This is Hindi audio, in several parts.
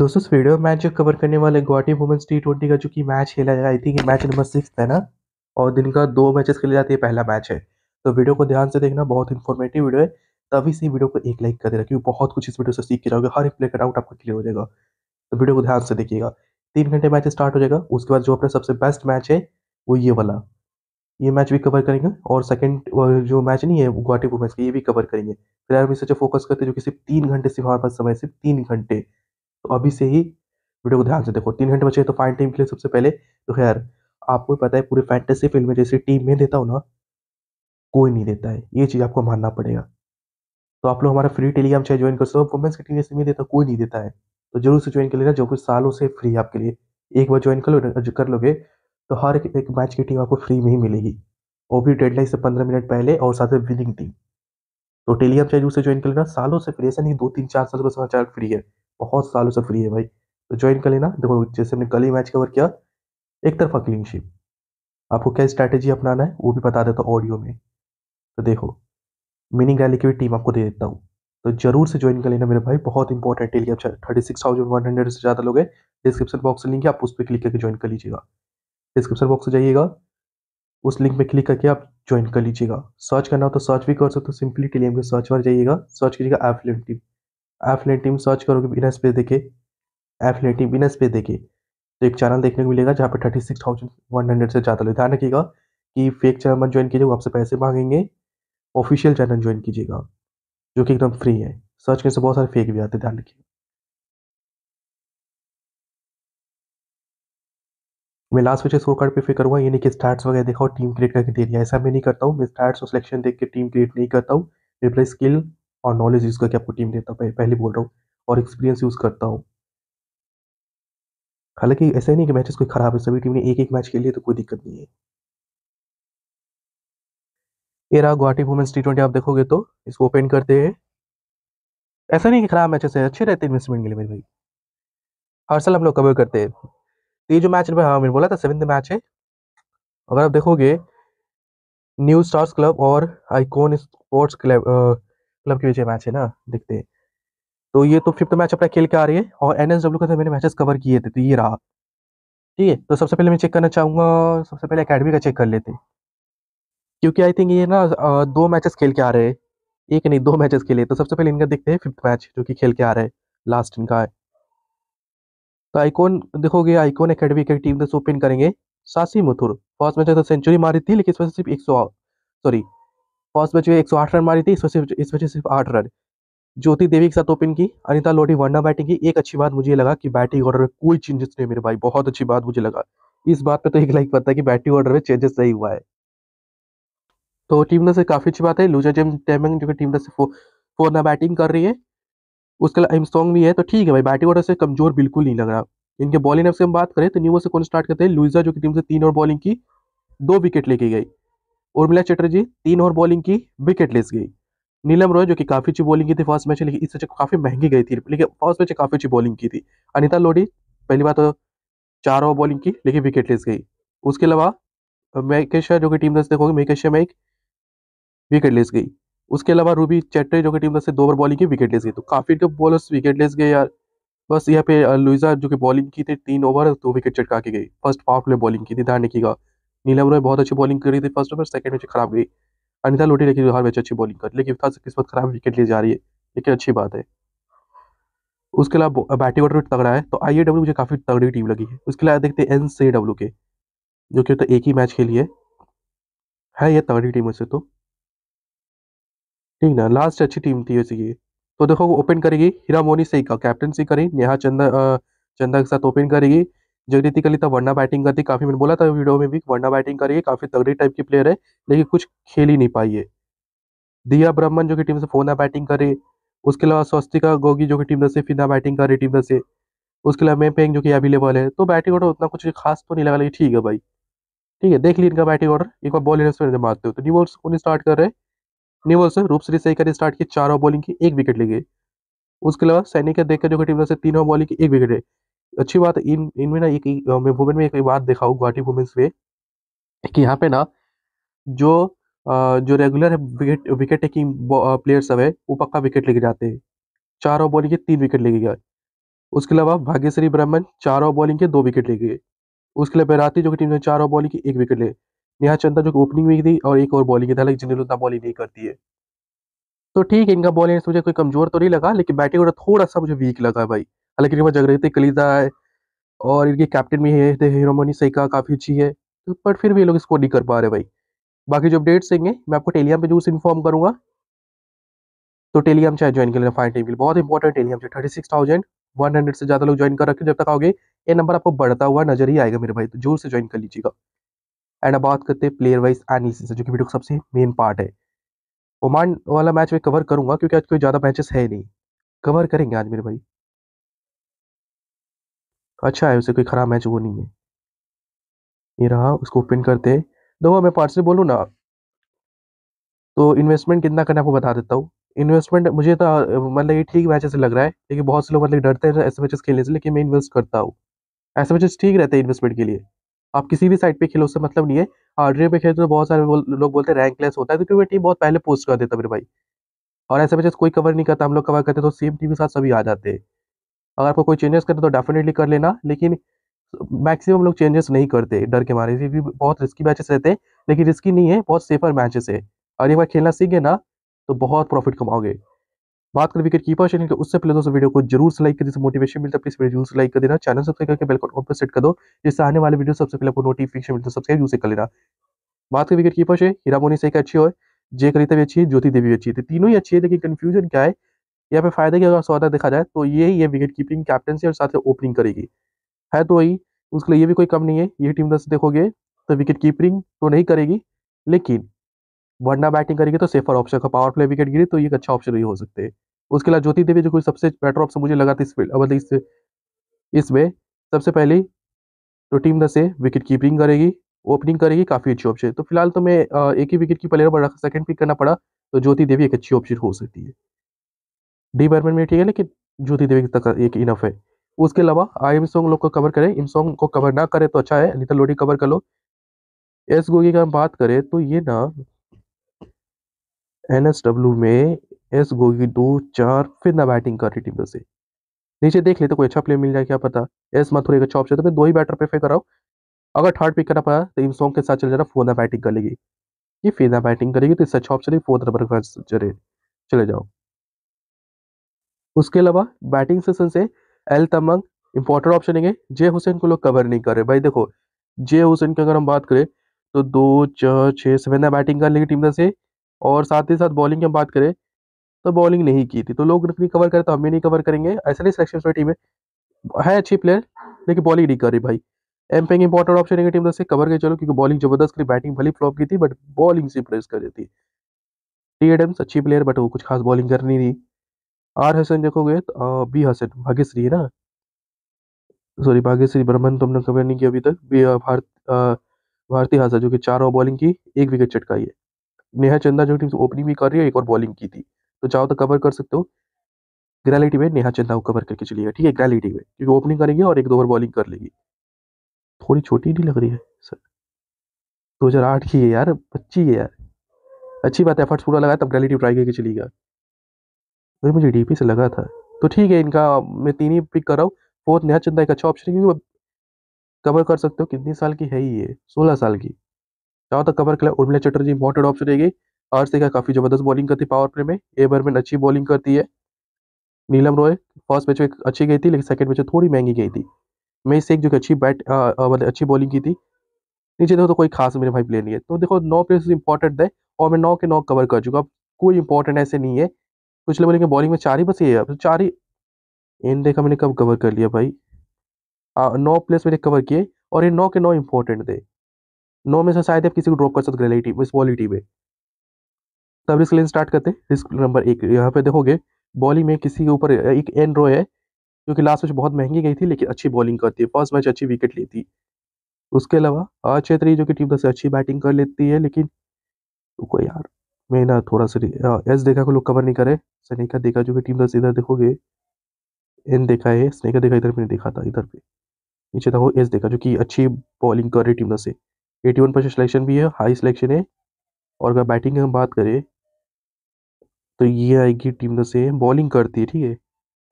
दोस्तों इस वीडियो में मैच जो कवर करने वाले गुवाहाटी वुमेंस टी ट्वेंटी का जो कि मैच खेला जाएगा I think match number six है ना और दिन का दो मैचेस खेले जाते हैं पहला मैच है तो वीडियो को ध्यान से देखना बहुत इन्फॉर्मेटिव वीडियो है तभी से वीडियो को एक लाइक कर देना क्योंकि बहुत कुछ इस वीडियो से सीख के जाओगे हर एक प्ले का डाउट आपको क्लियर हो जाएगा तो वीडियो को ध्यान से देखिएगा तीन घंटे मैच स्टार्ट हो जाएगा उसके बाद जो अपना सबसे बेस्ट मैच है वो ये वाला ये मैच भी कवर करेंगे और सेकंड जो मैच नहीं है गुवाहाटी वुमेंस का ये भी कवर करेंगे फिलहाल हम इसे जो फोकस करते हैं जो कि सिर्फ तीन घंटे सिर्फ हमारे पास समय सिर्फ तीन घंटे तो अभी से ही वीडियो को ध्यान से देखो तीन घंटे बचे तो फाइन टीम के लिए सबसे पहले तो खैर आपको पता है पूरे फैंटेसी फिल्म में जैसे टीम में देता हूँ ना कोई नहीं देता है ये चीज़ आपको मानना पड़ेगा तो आप लोग हमारा फ्री टेलीग्राम चाहे ज्वाइन कर सकते हो वुमेंस की टीम इसमें देता कोई नहीं देता है तो जरूर से ज्वाइन कर लेना जो कुछ सालों से फ्री आपके लिए एक बार ज्वाइन कर लो कर लोगे तो हर एक, एक मैच की टीम आपको फ्री में ही मिलेगी वो भी डेडलाइन से पंद्रह मिनट पहले और साथ में विनिंग टीम तो टेलीग्राम चाहे जरूर से ज्वाइन कर लेना सालों से फ्री ऐसा नहीं दो तीन चार साल का समाचार फ्री है बहुत सालों से फ्री है भाई तो ज्वाइन कर लेना देखो जैसे हमने कल ही मैच कवर किया एक तरफ क्लीन शिप आपको क्या स्ट्रैटेजी अपनाना है वो भी बता देता हूँ ऑडियो में तो देखो मिनी गैली की भी टीम आपको दे देता हूँ तो जरूर से ज्वाइन कर लेना मेरे भाई बहुत इंपॉर्टेंट है अच्छा thirty six thousand one hundred से ज़्यादा लोग हैं डिस्क्रिप्शन बॉक्स लिंक है आप उस पर क्लिक करके ज्वाइन कर लीजिएगा डिस्क्रिप्शन बॉक्स से जाइएगा उस लिंक में क्लिक करके आप ज्वाइन कर लीजिएगा सर्च करना हो तो सर्च भी कर सकते हो सिंपली टेलीएम के सर्च पर जाइएगा सर्च कीजिएगा एफिलियन टीम एफिलेट सर्च करोगे बिना स्पेस देखे एफिलेट बिना स्पेस देखे तो एक चैनल देखने को मिलेगा जहाँ पे thirty six thousand one hundred से ज़्यादा लोग ध्यान रखिएगा कि फेक चैनल मत ज्वाइन कीजिएगा आपसे पैसे मांगेंगे ऑफिशियल चैनल ज्वाइन कीजिएगा जो कि एकदम फ्री है सर्च करने से बहुत सारे फेक भी आते हैं ध्यान रखिएगा मैं लास्ट में स्कोर कार्ड पे फिर करूँगा यानी कि स्टार्ट्स वगैरह देखा और टीम क्रिएट करके दे दिया ऐसा मैं नहीं करता हूँ मैं स्टार्ट्स और सिलेक्शन देख के टीम क्रिएट नहीं करता हूँ मैं अपने स्किल और नॉलेज यूज़ करके आपको टीम देता हूँ पहले बोल रहा हूँ और एक्सपीरियंस यूज़ करता हूँ हालांकि ऐसा नहीं कि मैचेस कोई ख़राब है सभी टीम ने एक एक मैच खेली है तो कोई दिक्कत नहीं है ये रहा गुवाहाटी वुमेंस टी ट्वेंटी आप देखोगे तो इसको ओपन करते हैं ऐसा नहीं कि खराब मैचेस है अच्छे रहते हैं इन्वेस्टमेंट के लिए मेरे भाई हर साल हम लोग कवर करते हैं तो ये जो मैच हाँ मैंने बोला था सेवेंथ मैच है अगर आप देखोगे न्यू स्टार्स क्लब और आइकॉन स्पोर्ट्स क्लब क्लब की वजह मैच है ना देखते हैं तो ये तो फिफ्थ मैच अपना खेल के आ रही है और एन एस डब्ल्यू का तो मैंने मैचेस कवर किए थे तो ये रहा ठीक है तो सबसे पहले मैं चेक करना चाहूँगा सबसे पहले अकेडमी का चेक कर लेते क्योंकि आई थिंक ये ना दो मैचेस खेल के आ रहे हैं एक नहीं दो मैचेस खेले तो सबसे पहले इनका देखते हैं फिफ्थ मैच जो कि खेल के आ रहे हैं लास्ट इनका है तो आइकॉन देखोगे आइकॉन अकेडमी की टीम से ओपन करेंगे Sasi Mathur first match century मारी थी लेकिन इस वजह से सिर्फ एक सौ सॉरी फर्स्ट मैच में एक रन मारी थी इस वजह से सिर्फ आठ रन ज्योति देवी के साथ ओपन की अनिता लोडी वनडा बैटिंग की एक अच्छी बात मुझे लगा कि बैटिंग ऑर्डर में कोई चेंजेस नहीं मेरे भाई बहुत अच्छी बात मुझे लगा इस बात पे तो एक लाइक पता है कि बैटिंग ऑर्डर में चेंजेस नहीं हुआ है तो टीम ने से काफ़ी अच्छी बात है लूजा जेम टेमंग जो कि टीम ने से फोर ना बैटिंग कर रही है उसके अलावा एमसोंग भी है तो ठीक है भाई बैटिंग ऑर्डर से कमजोर बिल्कुल नहीं लग रहा इनके बॉलिंग से हम बात करें तो न्यू से कौन स्टार्ट करते हैं लुइजा जो कि टीम से तीन ओवर बॉलिंग की दो विकेट लेके गई उर्मिला चटर्जी तीन ओवर बॉलिंग की विकेट लेस गई नीलम रॉय जो कि काफी अच्छी बॉलिंग की थी फर्स्ट मैच लेकिन इस मैच काफी महंगी गई थी लेकिन फर्स्ट मैच काफी अच्छी बॉलिंग की थी अनिता लोडी पहली बार तो चार ओवर बॉलिंग की लेकिन विकेट लेस गई उसके अलावा मैकेशिया जो कि टीम दस देखोगे में एक विकेट लेस गई उसके अलावा रूबी चैटरी जो कि टीम दस से दो ओवर बॉलिंग की विकेट लेस गई तो काफी बॉलर्स बॉलर्स लेस गए यार बस यहाँ पे लुइजा जो कि बॉलिंग की थी तीन ओवर दो विकेट चटका के गई फर्स्ट हाफ में बॉलिंग की थी धारने की का नीलम रॉय बहुत अच्छी बॉलिंग कर रही थी फर्स्ट ओवर सेकंड मैच खराब गई अनिता लोटी लेकिन हर मैच अच्छी बॉलिंग कर लेकिन फर्स्ट किस्मत खराब विकेट ले जा रही है लेकिन अच्छी बात है उसके अलावा बैटिंग ऑर्डर तगड़ा है तो आई डब्ल्यू मुझे काफ़ी तगड़ी टीम लगी है उसके अलावा देखते हैं एन सी डब्ल्यू के जो कि तो एक ही मैच खेली है है ये तगड़ी टीम वैसे तो ठीक ना लास्ट अच्छी टीम थी वैसे ये तो देखो वो ओपन करेगी हीरा मोनी से का कैप्टन से करें नेहा चंदा चंदा के साथ ओपन करेगी कली कलिता वरना बैटिंग करती काफी मैंने बोला था वीडियो में भी वरना बैटिंग करिए काफी तगड़ी टाइप की प्लेयर है लेकिन कुछ खेल ही नहीं पाई है दिया ब्रह्मन जो कि टीम से फोना बैटिंग करे उसके अलावा स्वस्तिका गोगी जो कि टीम से फिना बैटिंग करे टीम से उसके अलावा मे पेंग जो कि अवेलेबल है तो बैटिंग ऑर्डर उतना कुछ खास तो नहीं लगा लेकिन ठीक है भाई ठीक है देख ली इनका बैटिंग ऑर्डर एक बार बॉलिंग से मारते हो तो न्यूवर्स उन्हें स्टार्ट कर रहे हैं न्यूवर्स रूप श्री सही कर स्टार्ट की चार ओवर बॉलिंग की एक विकेट ले गए उसके अलावा सैनिक देखकर जो टीम से तीन ओवर बॉलिंग की एक विकेट है अच्छी बात इन इनमें ना एक मैं वुमेन में एक बात देखा हूँ गुवाहाटी वुमेन्स में कि यहाँ पे ना जो जो रेगुलर है विकेट विकेट टेकिंग प्लेयर सब है वो पक्का विकेट लेके जाते हैं चार ओवर बॉलिंग के तीन विकेट लेके गए उसके अलावा भाग्यश्री ब्राह्मण चार ओवर बॉलिंग के दो विकेट ले गए उसके अलावा बैराती जो कि टीम ने चार ओवर बॉलिंग की एक विकेट ले नेहा चंदा जो ओपनिंग में थी और एक ओवर बॉलिंग था लेकिन जिन्हें उतना बॉलिंग नहीं करती है तो ठीक है इनका बॉलिंग मुझे कोई कमजोर तो नहीं लगा लेकिन बैटिंग थोड़ा सा मुझे वीक लगा भाई हालांकि इनके पास जगरेते कलीजा है और इनके कैप्टन भी है सही का काफ़ी अच्छी है तो पर फिर भी ये लोग इसको नहीं कर पा रहे भाई बाकी जो अपडेट्स देंगे मैं आपको टेलीग्राम पे जरूर इन्फॉर्म करूंगा तो टेलीग्राम चाहे ज्वाइन कर लेना फाइन टीम बहुत इंपॉर्टेंट टेलीग्राम चाहे thirty six thousand one hundred से ज़्यादा लोग ज्वाइन कर रखे जब तक आओगे ये नंबर आपको बढ़ता हुआ नजर ही आएगा मेरे भाई तो जोर से ज्वाइन कर लीजिएगा एंड अब बात करते हैं प्लेयर वाइज एनालिसिस जो कि वीडियो का सबसे मेन पार्ट है ओमान वाला मैच में कवर करूंगा क्योंकि आज कोई ज़्यादा मैचेस है नहीं कवर करेंगे आज मेरे भाई अच्छा है उसे कोई खराब मैच वो नहीं है ये रहा उसको ओपन करते दो मैं पार्सल बोलूँ ना तो इन्वेस्टमेंट कितना करना आपको बता देता हूँ इन्वेस्टमेंट मुझे तो मतलब ये ठीक मैच से लग रहा है लेकिन बहुत से लोग मतलब डरते हैं ऐसे मैचेस खेलने से लेकिन मैं इन्वेस्ट करता हूँ ऐसे मैचेस ठीक रहते हैं इन्वेस्टमेंट के लिए आप किसी भी साइड पे खेलो उससे मतलब नहीं है आरडीए पे खेलते तो बहुत सारे बोल, लोग बोलते हैं रैंकलेस होता है तो क्योंकि टीम बहुत पहले पोस्ट कर देता मेरे भाई और ऐसे मैचेस कोई कवर नहीं करता हम लोग कवर करते तो सेम टीम के साथ सभी आ जाते हैं अगर आपको कोई चेंजेस करना तो डेफिनेटली कर लेना लेकिन मैक्सिमम लोग चेंजेस नहीं करते डर के मारे भी बहुत रिस्की मैचेस रहते हैं लेकिन रिस्की नहीं है बहुत सेफर मैचेस है और एक बार खेलना सीख गए ना तो बहुत प्रॉफिट कमाओगे बात करें विकेट कीपर चैनल के उससे पहले दोस्तों वीडियो को जरूर से लाइक कर जिससे मोटिवेशन मिलता है प्लीज वीडियो से लाइक कर देना चैनल सब्सक्राइब करके बेल आइकन पर सेट कर दो जिससे आने वाले वीडियो सबसे पहले आपको नोटिफिकेशन मिलता है सब्सक्राइब से कर लेना बात करें विकेट कीपर से हीरा मोनी से अच्छी हो जय करिता भी अच्छी है ज्योति देवी भी अच्छी है तो तीनों ही अच्छी है लेकिन कन्फ्यूजन क्या है यहाँ पे फायदे की अगर सौदा देखा जाए तो ये ये विकेट कीपिंग कैप्टनसी और साथ ही ओपनिंग करेगी है तो वही उसके लिए ये भी कोई कम नहीं है ये टीम दस देखोगे तो विकेट कीपिंग तो नहीं करेगी लेकिन वरना बैटिंग करेगी तो सेफर ऑप्शन का पावर प्ले विकेट गिरी तो ये एक अच्छा ऑप्शन ही हो सकते हैं उसके अलावा ज्योति देवी जो कोई सबसे बेटर ऑप्शन मुझे लगा था इस मतलब इस इसमें सबसे पहले तो टीम दस से विकेट कीपिंग करेगी ओपनिंग करेगी काफ़ी अच्छी ऑप्शन तो फिलहाल तो मैं एक ही विकेट की प्लेयर पर सेकंड पिक करना पड़ा तो ज्योति देवी एक अच्छी ऑप्शन हो सकती है डी में ठीक है लेकिन ज्योति देवी तक एक इनफ है उसके अलावा आई एम सॉन्ग लोग को कवर करें इन सॉन्ग को कवर ना करें तो अच्छा है अनिता तो लोडी कवर कर लो एस गोगी का हम बात करें तो ये ना एन एस डब्ल्यू में एस गोगी दो चार फिर ना बैटिंग कर रही टीम से नीचे देख लेते कोई अच्छा प्लेयर मिल जाए क्या पता एस मथुरे का चॉप से तो मैं दो ही बैटर प्रेफर कराओ अगर थर्ड पिक करना पड़ा तो इन सॉन्ग के साथ चल जाना फोना बैटिंग कर लेगी ये फिर ना बैटिंग करेगी तो इससे चॉप चलेगी फोर्थ नंबर चले चले जाओ उसके अलावा बैटिंग सेशन से एल तमंग इंपॉर्टेंट ऑप्शन है जे हुसैन को लोग कवर नहीं कर रहे भाई देखो जे हुसैन की अगर हम बात करें तो दो चार छः सेवन बैटिंग कर लेंगे टीम से और साथ ही साथ बॉलिंग की हम बात करें तो बॉलिंग नहीं की थी तो लोग नहीं कवर करें तो हम भी नहीं कवर करेंगे ऐसा नहीं सिलेक्शन टीम है है अच्छी प्लेयर लेकिन बॉलिंग नहीं कर रही भाई एम पेंग इंपॉर्टेंट ऑप्शन है टीम से कवर के चलो क्योंकि बॉलिंग जबरदस्त करी बैटिंग भली फ्लॉप की थी बट बॉलिंग से प्रेस कर रही थी टी एडम्स अच्छी प्लेयर बट वो कुछ खास बॉलिंग करनी नहीं आर हसन देखोगे तो बी हसन भाग्यश्री है ना सॉरी भाग्यश्री ब्रह्मन तो हमने कवर नहीं किया अभी तक भारत भारती हासा जो कि चार ओवर बॉलिंग की एक विकेट चटकाई है नेहा चंदा जो टीम ओपनिंग भी कर रही है एक और बॉलिंग की थी तो चाहो तो कवर कर सकते हो ग्रैलिटी में नेहा चंदा को कवर करके चलिएगा ठीक है ग्रैलिटी में क्योंकि ओपनिंग करेंगे और एक दो ओवर बॉलिंग कर लेगी थोड़ी छोटी नहीं लग रही है सर 2008 की है यार बच्ची है यार अच्छी बात है एफर्ट्स पूरा लगाया तब ग्रेलिटी ट्राई करके चलेगा अगर मुझे डी से लगा था तो ठीक है इनका मैं तीन ही पिक कर रहा हूँ फोर्थ नेहा चंदा एक अच्छा ऑप्शन है क्योंकि कवर कर सकते हो कितनी साल की है ही ये सोलह साल की चाहो तो कवर कर उर्मिला चटर्जी इंपॉर्टेंट ऑप्शन रहेगी से देखा काफ़ी ज़बरदस्त बॉलिंग करती है पावर प्ले में ए बर्मन अच्छी बॉलिंग करती है नीलम रॉय फर्स्ट मैच में अच्छी गई थी लेकिन सेकंड मैच में थोड़ी महंगी गई थी मैं एक जो कि अच्छी बैट मतलब अच्छी बॉलिंग की थी नीचे देखो तो कोई खास मेरे भाई प्लेयर नहीं है तो देखो नौ प्लेयर्स इंपॉर्टेंट है और मैं नौ के नौ कवर कर चुका कोई इंपॉर्टेंट ऐसे नहीं है पिछले बोलेंगे बॉलिंग में चार ही बस ये है चार ही इन देखा मैंने कब कवर कर लिया भाई आ, नौ प्लेस मैंने कवर किए और ये नौ के नौ इंपॉर्टेंट थे नौ में से शायद आप किसी को ड्रॉप कर सकते ग्रेली इस बॉली में तब रिस्क लेन स्टार्ट करते हैं रिस्क नंबर एक यहाँ पे देखोगे बॉलिंग में किसी के ऊपर एक एन रो है जो लास्ट मैच बहुत महंगी गई थी लेकिन अच्छी बॉलिंग करती है फर्स्ट मैच अच्छी विकेट लेती उसके अलावा अक्षय जो कि टीम से अच्छी बैटिंग कर लेती है लेकिन रुको यार में ना थोड़ा सा एस देखा को लोग कवर नहीं करे स्नेका देखा जो कि टीम दस इधर देखोगे एन देखा है स्नेका देखा इधर पे नहीं देखा था इधर पे नीचे था वो एस देखा जो कि अच्छी बॉलिंग कर रही टीम दस से एटी वन परसेंट सिलेक्शन भी है हाई सिलेक्शन है और अगर बैटिंग की हम बात करें तो ये आएगी टीम दस से बॉलिंग करती है ठीक है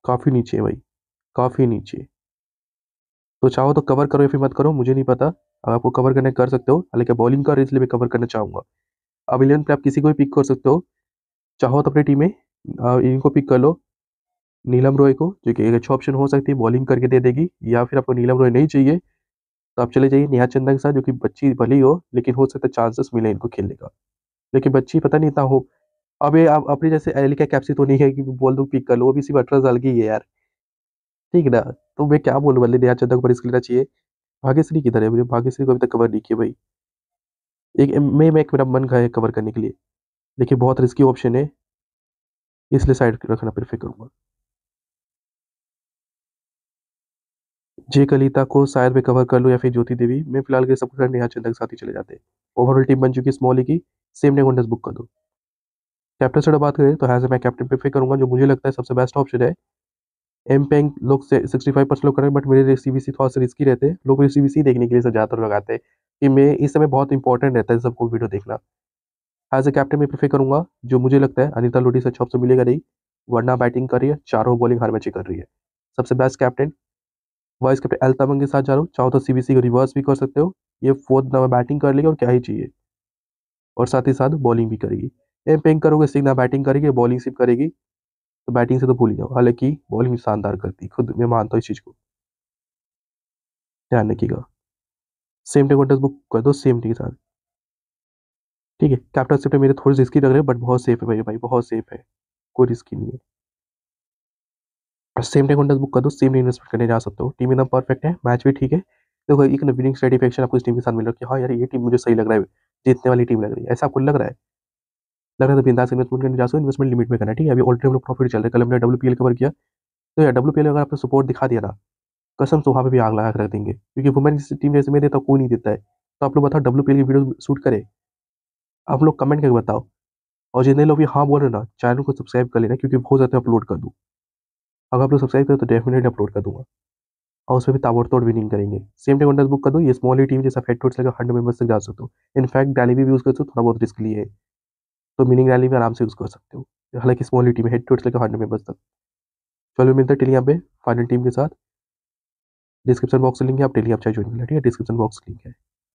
काफ़ी नीचे है भाई काफ़ी नीचे तो चाहो तो कवर करो या फिर मत करो मुझे नहीं पता अगर आपको कवर करने कर सकते हो हालांकि बॉलिंग कर इसलिए मैं कवर करना चाहूँगा अब इलेवन पे आप किसी को भी पिक कर सकते हो चाहो तो अपनी टीम में इनको पिक कर लो नीलम रॉय को जो कि एक अच्छा ऑप्शन हो सकती है बॉलिंग करके दे देगी या फिर आपको नीलम रॉय नहीं चाहिए तो आप चले जाइए नेहा चंदा के साथ जो कि बच्ची भली हो लेकिन हो सकता है चांसेस मिले इनको खेलने का लेकिन बच्ची पता नहीं था हो अब ये आप अपने जैसे एलिका कैप्सी e तो नहीं है कि बोल दो पिक कर लो वो भी सिर्फ अठारह साल की है यार ठीक है ना तो मैं क्या बोलूँ बल्ले नेहा चंदा को पर खेलना चाहिए भाग्यश्री किधर है मुझे भाग्यश्री को अभी तक कवर नहीं किया भाई एक में एक मेरा मन का है कवर करने के लिए देखिए बहुत रिस्की ऑप्शन है इसलिए साइड रखना प्रेफर करूँगा जे कलिता को शायद में कवर कर लूँ या फिर ज्योति देवी मैं फिलहाल के सब नेहा चंदा के साथ ही चले जाते हैं ओवरऑल टीम बन चुकी स्मॉल की सेम ने कॉन्टेस्ट बुक कर दो कैप्टन से बात करें तो हैज़ मैं कैप्टन प्रेफर करूँगा जो मुझे लगता है सबसे बेस्ट ऑप्शन है एम पैंग लोग से सिक्सटी फाइव परसेंट लोग करें बट मेरे सी बी सी थोड़ा सा रिस्की रहते हैं लोग सी बी सी देखने के लिए ज़्यादातर लगाते हैं कि मैं इस समय बहुत इंपॉर्टेंट रहता है सबको वीडियो देखना एज ए कैप्टन मैं प्रीफर करूंगा जो मुझे लगता है अनिता लोडी से अच्छा से मिलेगा नहीं वरना बैटिंग कर रही है चारों बॉलिंग हर मैच कर रही है सबसे best captain vice captain L Tamang के साथ जा रहा हूँ चाहो तो सीबीसी को रिवर्स भी कर सकते हो ये फोर्थ नंबर बैटिंग कर लेगी और क्या ही चाहिए और साथ ही साथ बॉलिंग भी करेगी एम पेंग करोगे सिंह ना बैटिंग करेगी बॉलिंग सिर्फ करेगी तो बैटिंग से तो भूल ही जाओ हालांकि बॉलिंग शानदार करती खुद मैं मानता हूँ इस चीज़ को ध्यान रखिएगा सेम टाइम एड्रेस बुक कर दो सेम टी के साथ ठीक है कैप्टन शिफ्ट मेरे थोड़ी रिस्की लग रहे हैं बट बहुत सेफ है मेरे भाई बहुत सेफ है कोई रिस्की नहीं है और सेम टाइम कॉन्टेस्ट बुक कर दो सेम डे इन्वेस्टमेंट करने जा सकते हो टीम एकदम परफेक्ट है मैच भी ठीक है देखो एक ना विनिंग सर्टिफिकेशन आपको इस टीम के साथ मिल रहा है हाँ यार ये टीम मुझे सही लग रहा है जीतने वाली टीम लग रही है ऐसा आपको लग रहा है लग रहा है तो बिंदास इन्वेस्टमेंट करने जा सकते हो इन्वेस्टमेंट लिमिट में करना है ठीक है अभी ऑल टाइम प्रॉफिट चल रहा है कल हमने डब्ल्यू पी एल कवर किया तो यार डब्ल्यू पी एल अगर आपने सपोर्ट दिखा दिया ना कसम से वहाँ पर भी आग लगा कर रख देंगे क्योंकि वुमेन टीम जैसे मैं देता तो कोई नहीं देता है तो आप लोग बताओ डब्ल्यू की वीडियो शूट करें आप लोग कमेंट करके बताओ और जितने लोग भी हाँ बोल रहे ना चैनल को सब्सक्राइब कर लेना क्योंकि बहुत ज़्यादा अपलोड कर दूँ अगर आप लोग सब्सक्राइब करें तो डेफिनेटली अपलोड कर दूँगा और उसमें भी ताबड़तोड़ विनिंग करेंगे सेम टाइम बुक कर दो ये स्मॉल टीम जैसा फेड टोट लगा हंड्रेड मेम्बर्स तक जा सकते हो इनफैक्ट डाली भी यूज़ कर सकते हो थोड़ा बहुत रिस्क लिए है तो मीनिंग डाली भी आराम से यूज़ कर सकते हो हालांकि स्मॉल टीम हेड टोट लगा हंड्रेड मेम्बर्स तक चलो मिलता है टेली यहाँ पे फाइनल टीम के साथ डिस्क्रिप्शन बॉक्स लिंक है आप डेली आप चाहे ज्वाइन कर डिस्क्रिप्शन बॉक्स लिंक है